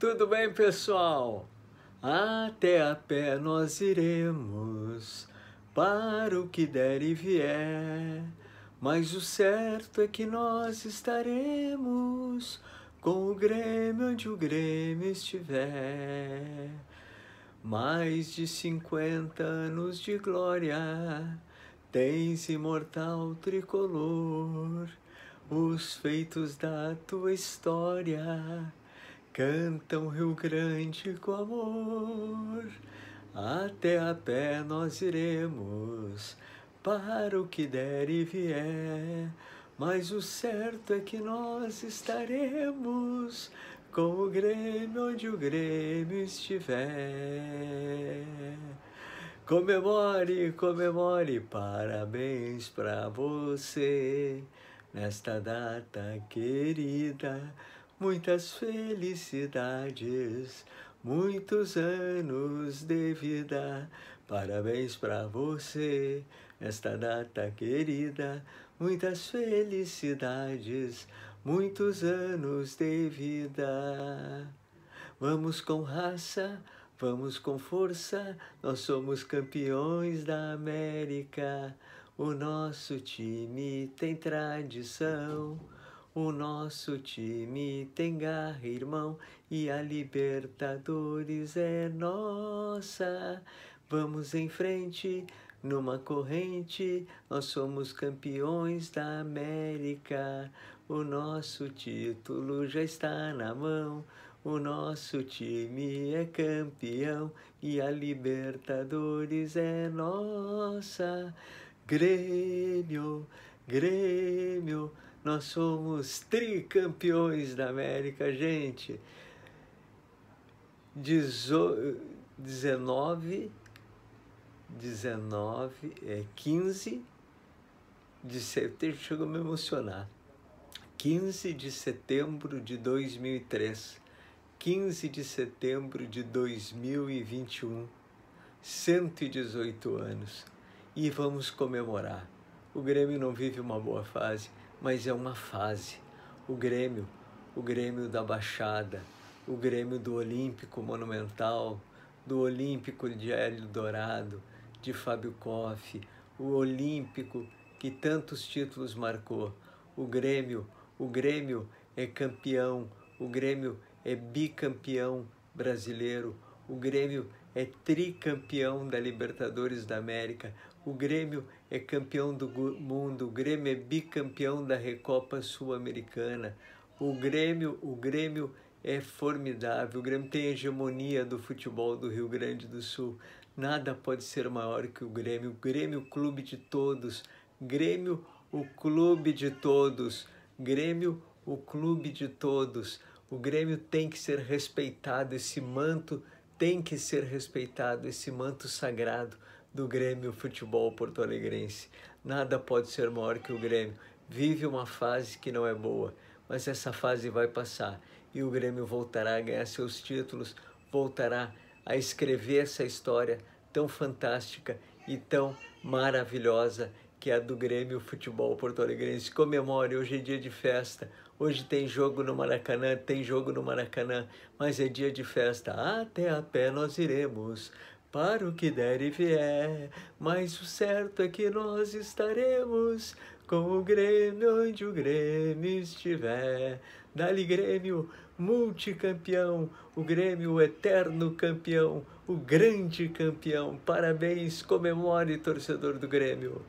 Tudo bem, pessoal? Até a pé nós iremos, para o que der e vier. Mas o certo é que nós estaremos com o Grêmio onde o Grêmio estiver. Mais de 50 anos de glória, tens imortal tricolor, os feitos da tua história Cantam Rio Grande com amor, até a pé nós iremos, para o que der e vier. Mas o certo é que nós estaremos com o Grêmio onde o Grêmio estiver. Comemore, comemore, parabéns para você nesta data querida muitas felicidades, muitos anos de vida. Parabéns para você nesta data querida, muitas felicidades, muitos anos de vida. Vamos com raça, vamos com força, nós somos campeões da América. O nosso time tem tradição. O nosso time tem garra, irmão, e a Libertadores é nossa. Vamos em frente, numa corrente, nós somos campeões da América. O nosso título já está na mão. O nosso time é campeão e a Libertadores é nossa. Grêmio, Grêmio. Nós somos tricampeões da América, gente. 19, 19, é 15 de setembro, chegou a me emocionar. 15 de setembro de 2003, 15 de setembro de 2021, 118 anos. E vamos comemorar. O Grêmio não vive uma boa fase, mas é uma fase. O Grêmio, o Grêmio da Baixada, o Grêmio do Olímpico Monumental, do Olímpico de Hélio Dourado, de Fábio Koff, o Olímpico que tantos títulos marcou. O Grêmio, o Grêmio é campeão, o Grêmio é bicampeão brasileiro, o Grêmio é tricampeão da Libertadores da América, o Grêmio é campeão do mundo, o Grêmio é bicampeão da Recopa Sul-Americana. O Grêmio, o Grêmio é formidável. O Grêmio tem hegemonia do futebol do Rio Grande do Sul. Nada pode ser maior que o Grêmio. O Grêmio, o clube de todos. Grêmio, o clube de todos. Grêmio, o clube de todos. O Grêmio tem que ser respeitado esse manto tem que ser respeitado esse manto sagrado do Grêmio Futebol Porto Alegrense. Nada pode ser maior que o Grêmio. Vive uma fase que não é boa, mas essa fase vai passar e o Grêmio voltará a ganhar seus títulos, voltará a escrever essa história tão fantástica e tão maravilhosa que é do Grêmio Futebol Porto Alegrense. Comemore, hoje é dia de festa. Hoje tem jogo no Maracanã, tem jogo no Maracanã, mas é dia de festa. Até a pé nós iremos, para o que der e vier. Mas o certo é que nós estaremos com o Grêmio onde o Grêmio estiver. Dali Grêmio, multicampeão, o Grêmio o eterno campeão, o grande campeão. Parabéns, comemore, torcedor do Grêmio.